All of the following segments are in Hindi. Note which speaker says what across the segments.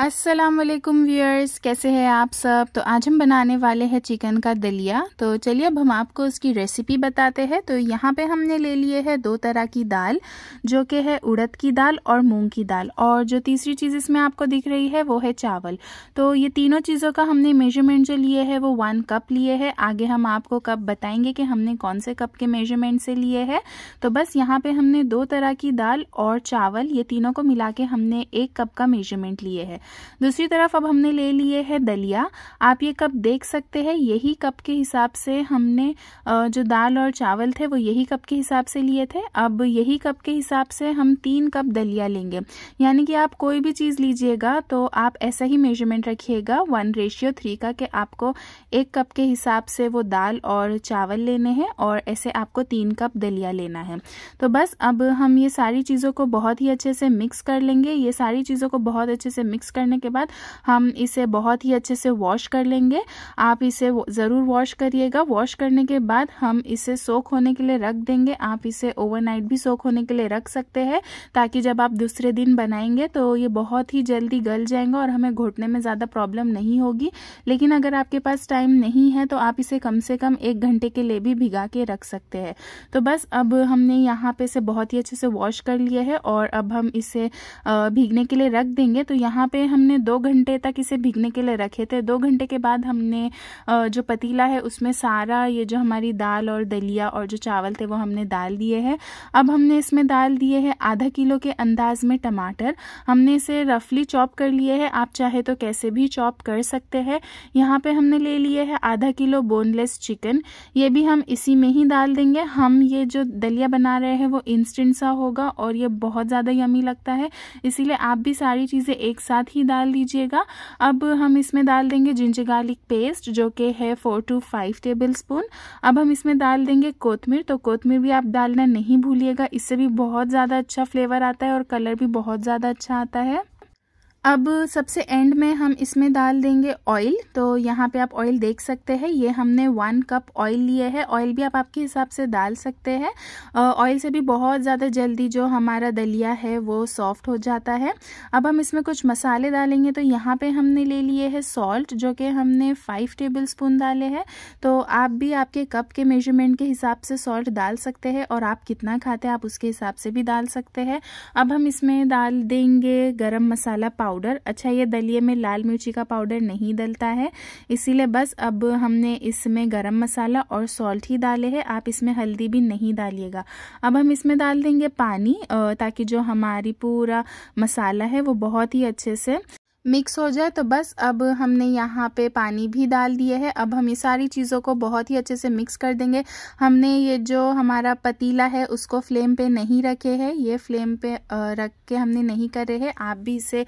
Speaker 1: असलम व्यूअर्स कैसे हैं आप सब तो आज हम बनाने वाले हैं चिकन का दलिया तो चलिए अब हम आपको उसकी रेसिपी बताते हैं तो यहाँ पे हमने ले लिए है दो तरह की दाल जो कि है उड़द की दाल और मूंग की दाल और जो तीसरी चीज़ इसमें आपको दिख रही है वो है चावल तो ये तीनों चीज़ों का हमने मेजरमेंट जो लिए है वो वन कप लिए है आगे हम आपको कप बताएंगे कि हमने कौन से कप के मेजरमेंट से लिए है तो बस यहाँ पर हमने दो तरह की दाल और चावल ये तीनों को मिला के हमने एक कप का मेजरमेंट लिए है दूसरी तरफ अब हमने ले लिए है दलिया आप ये कप देख सकते हैं यही कप के हिसाब से हमने जो दाल और चावल थे वो यही कप के हिसाब से लिए थे अब यही कप के हिसाब से हम तीन कप दलिया लेंगे यानी कि आप कोई भी चीज़ लीजिएगा तो आप ऐसा ही मेजरमेंट रखिएगा वन रेशियो थ्री का कि आपको एक कप के हिसाब से वो दाल और चावल लेने हैं और ऐसे आपको तीन कप दलिया लेना है तो बस अब हम ये सारी चीज़ों को बहुत ही अच्छे से मिक्स कर लेंगे ये सारी चीज़ों को बहुत अच्छे से मिक्स मिक्स करने के बाद हम इसे बहुत ही अच्छे से वॉश कर लेंगे आप इसे ज़रूर वॉश करिएगा वॉश करने के बाद हम इसे सोख होने के लिए रख देंगे आप इसे ओवरनाइट भी सोख होने के लिए रख सकते हैं ताकि जब आप दूसरे दिन बनाएंगे तो ये बहुत ही जल्दी गल जाएंगे और हमें घुटने में ज़्यादा प्रॉब्लम नहीं होगी लेकिन अगर आपके पास टाइम नहीं है तो आप इसे कम से कम एक घंटे के लिए भी भिगा के रख सकते हैं तो बस अब हमने यहाँ पे इसे बहुत ही अच्छे से वॉश कर लिया है और अब हम इसे भीगने के लिए रख देंगे तो यहाँ पे पे हमने दो घंटे तक इसे भिगने के लिए रखे थे दो घंटे के बाद हमने जो पतीला है उसमें सारा ये जो हमारी दाल और दलिया और जो चावल थे वो हमने डाल दिए हैं अब हमने इसमें डाल दिए है आधा किलो के अंदाज में टमाटर हमने इसे रफली चॉप कर लिए है आप चाहे तो कैसे भी चॉप कर सकते हैं यहाँ पर हमने ले लिए है आधा किलो बोनलेस चिकन ये भी हम इसी में ही डाल देंगे हम ये जो दलिया बना रहे हैं वो इंस्टेंट सा होगा और ये बहुत ज़्यादा यमी लगता है इसीलिए आप भी सारी चीज़ें एक साथ साथ ही डाल दीजिएगा अब हम इसमें डाल देंगे जिंजर गार्लिक पेस्ट जो कि है four to five tablespoon अब हम इसमें डाल देंगे कोथमीर तो कोथमीर भी आप डालना नहीं भूलिएगा इससे भी बहुत ज़्यादा अच्छा फ्लेवर आता है और कलर भी बहुत ज़्यादा अच्छा आता है अब सबसे एंड में हम इसमें डाल देंगे ऑयल तो यहाँ पे आप ऑयल देख सकते हैं ये हमने वन कप ऑयल लिए है ऑयल भी आप आपके हिसाब से डाल सकते हैं ऑयल से भी बहुत ज़्यादा जल्दी जो हमारा दलिया है वो सॉफ्ट हो जाता है अब हम इसमें कुछ मसाले डालेंगे तो यहाँ पे हमने ले लिए है सॉल्ट जो कि हमने फाइव टेबल स्पून डाले हैं तो आप भी आपके कप के मेजरमेंट के हिसाब से सॉल्ट डाल सकते हैं और आप कितना खाते हैं आप उसके हिसाब से भी डाल सकते हैं अब हम इसमें डाल देंगे गर्म मसाला पाउडर अच्छा ये दलिए में लाल मिर्ची का पाउडर नहीं डलता है इसीलिए बस अब हमने इसमें गरम मसाला और सॉल्ट ही डाले हैं आप इसमें हल्दी भी नहीं डालिएगा अब हम इसमें डाल देंगे पानी ताकि जो हमारी पूरा मसाला है वो बहुत ही अच्छे से मिक्स हो जाए तो बस अब हमने यहाँ पे पानी भी डाल दिया है अब हम ये सारी चीज़ों को बहुत ही अच्छे से मिक्स कर देंगे हमने ये जो हमारा पतीला है उसको फ्लेम पे नहीं रखे हैं ये फ्लेम पे रख के हमने नहीं करे हैं आप भी इसे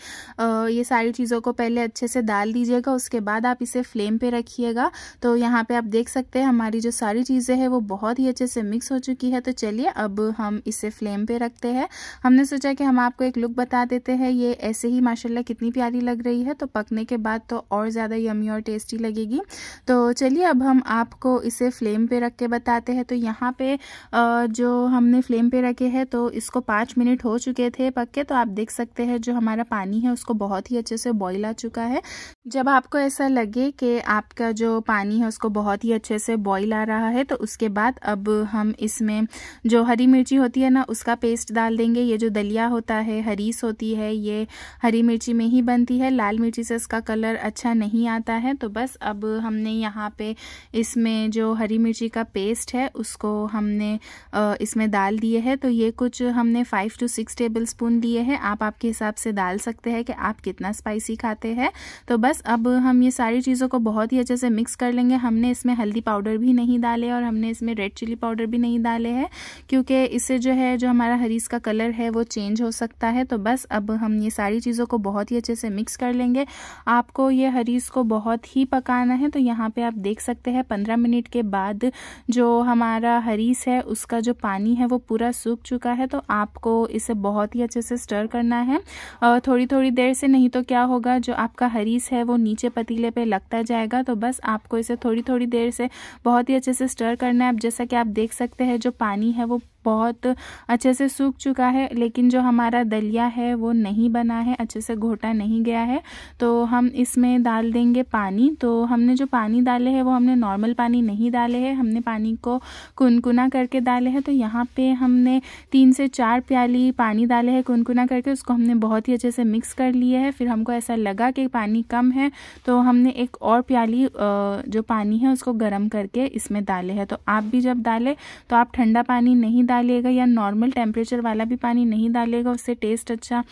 Speaker 1: ये सारी चीज़ों को पहले अच्छे से डाल दीजिएगा उसके बाद आप इसे फ्लेम पे रखिएगा तो यहाँ पर आप देख सकते हैं हमारी जो सारी चीज़ें हैं वो बहुत ही अच्छे से मिक्स हो चुकी है तो चलिए अब हम इसे फ्लेम पर रखते हैं हमने सोचा कि हम आपको एक लुक बता देते हैं ये ऐसे ही माशाला कितनी प्यारी लग रही है तो पकने के बाद तो और ज़्यादा यमी और टेस्टी लगेगी तो चलिए अब हम आपको इसे फ्लेम पे रख के बताते हैं तो यहाँ पे जो हमने फ्लेम पे रखे हैं तो इसको पाँच मिनट हो चुके थे पक के तो आप देख सकते हैं जो हमारा पानी है उसको बहुत ही अच्छे से बॉयल आ चुका है जब आपको ऐसा लगे कि आपका जो पानी है उसको बहुत ही अच्छे से बॉयल आ रहा है तो उसके बाद अब हम इसमें जो हरी मिर्ची होती है ना उसका पेस्ट डाल देंगे ये जो दलिया होता है हरीस होती है ये हरी मिर्ची में ही बनती जाती है लाल मिर्ची से इसका कलर अच्छा नहीं आता है तो बस अब हमने यहाँ पे इसमें जो हरी मिर्ची का पेस्ट है उसको हमने इसमें डाल दिए है तो ये कुछ हमने five to six tablespoon लिए हैं आप आपके हिसाब से डाल सकते हैं कि आप कितना स्पाइसी खाते हैं तो बस अब हम ये सारी चीज़ों को बहुत ही अच्छे से मिक्स कर लेंगे हमने इसमें हल्दी पाउडर भी नहीं डाले और हमने इसमें रेड चिली पाउडर भी नहीं डाले हैं क्योंकि इससे जो है जो हमारा हरीस का कलर है वो चेंज हो सकता है तो बस अब हम ये सारी चीज़ों को बहुत ही अच्छे से मिक्स मिक्स कर लेंगे आपको ये हरीस को बहुत ही पकाना है तो यहाँ पे आप देख सकते हैं पंद्रह मिनट के बाद जो हमारा हरीस है उसका जो पानी है वो पूरा सूख चुका है तो आपको इसे बहुत ही अच्छे से स्टर करना है थोड़ी थोड़ी देर से नहीं तो क्या होगा जो आपका हरीस है वो नीचे पतीले पे लगता जाएगा तो बस आपको इसे थोड़ी थोड़ी देर से बहुत ही अच्छे से स्टर करना है अब जैसा कि आप देख सकते हैं जो पानी है वो बहुत अच्छे से सूख चुका है लेकिन जो हमारा दलिया है वो नहीं बना है अच्छे से घोटा नहीं गया है तो हम इसमें डाल देंगे पानी तो हमने जो पानी डाले हैं वो हमने नॉर्मल पानी नहीं डाले हैं हमने पानी को कुनकुना करके डाले हैं तो यहाँ पे हमने तीन से चार प्याली पानी डाले हैं कुनकुना करके उसको हमने बहुत ही अच्छे से मिक्स कर लिए है फिर हमको ऐसा लगा कि पानी कम है तो हमने एक और प्याली जो पानी है उसको गर्म करके इसमें डाले हैं तो आप भी जब डालें तो आप ठंडा पानी नहीं डालिएगा या नॉर्मल टेम्परेचर वाला भी पानी नहीं डालिएगा उससे टेस्ट अच्छा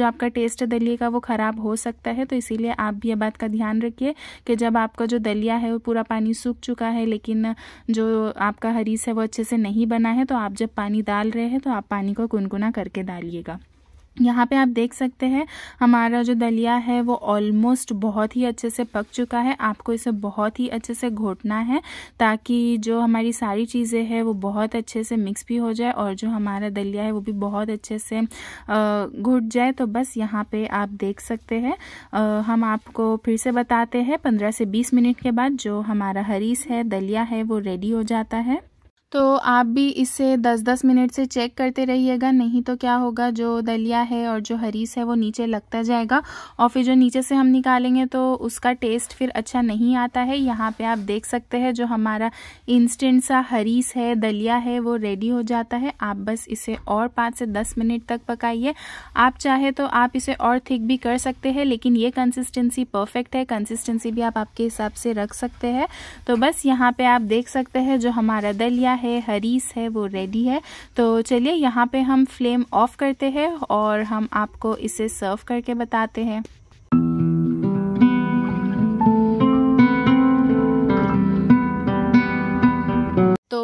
Speaker 1: जो आपका टेस्ट दलिए का वो ख़राब हो सकता है तो इसीलिए आप भी यह बात का ध्यान रखिए कि जब आपका जो दलिया है वो पूरा पानी सूख चुका है लेकिन जो आपका हरीस है वो अच्छे से नहीं बना है तो आप जब पानी डाल रहे हैं तो आप पानी को गुनगुना करके डालिएगा यहाँ पे आप देख सकते हैं हमारा जो दलिया है वो ऑलमोस्ट बहुत ही अच्छे से पक चुका है आपको इसे बहुत ही अच्छे से घोटना है ताकि जो हमारी सारी चीज़ें हैं वो बहुत अच्छे से मिक्स भी हो जाए और जो हमारा दलिया है वो भी बहुत अच्छे से घुट जाए तो बस यहाँ पे आप देख सकते हैं हम आपको फिर से बताते हैं पंद्रह से बीस मिनट के बाद जो हमारा हरीस है दलिया है वो रेडी हो जाता है तो आप भी इसे 10-10 मिनट से चेक करते रहिएगा नहीं तो क्या होगा जो दलिया है और जो हरीस है वो नीचे लगता जाएगा और फिर जो नीचे से हम निकालेंगे तो उसका टेस्ट फिर अच्छा नहीं आता है यहाँ पे आप देख सकते हैं जो हमारा इंस्टेंट सा हरीस है दलिया है वो रेडी हो जाता है आप बस इसे और पाँच से दस मिनट तक पकाइए आप चाहे तो आप इसे और थिक भी कर सकते हैं लेकिन ये कंसिस्टेंसी परफेक्ट है कंसिस्टेंसी भी आप आपके हिसाब से रख सकते हैं तो बस यहाँ पर आप देख सकते हैं जो हमारा दलिया है है हरीस है वो रेडी है तो चलिए यहाँ पे हम फ्लेम ऑफ करते हैं और हम आपको इसे सर्व करके बताते हैं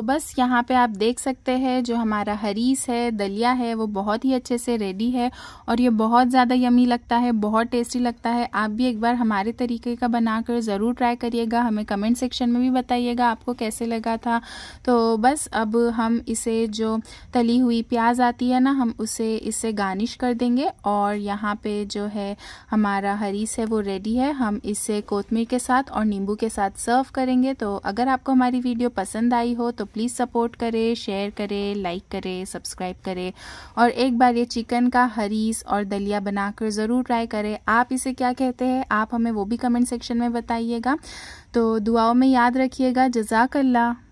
Speaker 1: तो बस यहाँ पे आप देख सकते हैं जो हमारा हरीस है दलिया है वो बहुत ही अच्छे से रेडी है और ये बहुत ज़्यादा यमी लगता है बहुत टेस्टी लगता है आप भी एक बार हमारे तरीके का बनाकर ज़रूर ट्राई करिएगा हमें कमेंट सेक्शन में भी बताइएगा आपको कैसे लगा था तो बस अब हम इसे जो तली हुई प्याज आती है ना हम उसे इससे गार्निश कर देंगे और यहाँ पर जो है हमारा हरीस है वो रेडी है हम इसे कोतमीर के साथ और नींबू के साथ सर्व करेंगे तो अगर आपको हमारी वीडियो पसंद आई हो तो प्लीज़ सपोर्ट करें शेयर करें लाइक करें सब्सक्राइब करें और एक बार ये चिकन का हरीस और दलिया बनाकर ज़रूर ट्राई करें आप इसे क्या कहते हैं आप हमें वो भी कमेंट सेक्शन में बताइएगा तो दुआओं में याद रखिएगा जजाकल्ला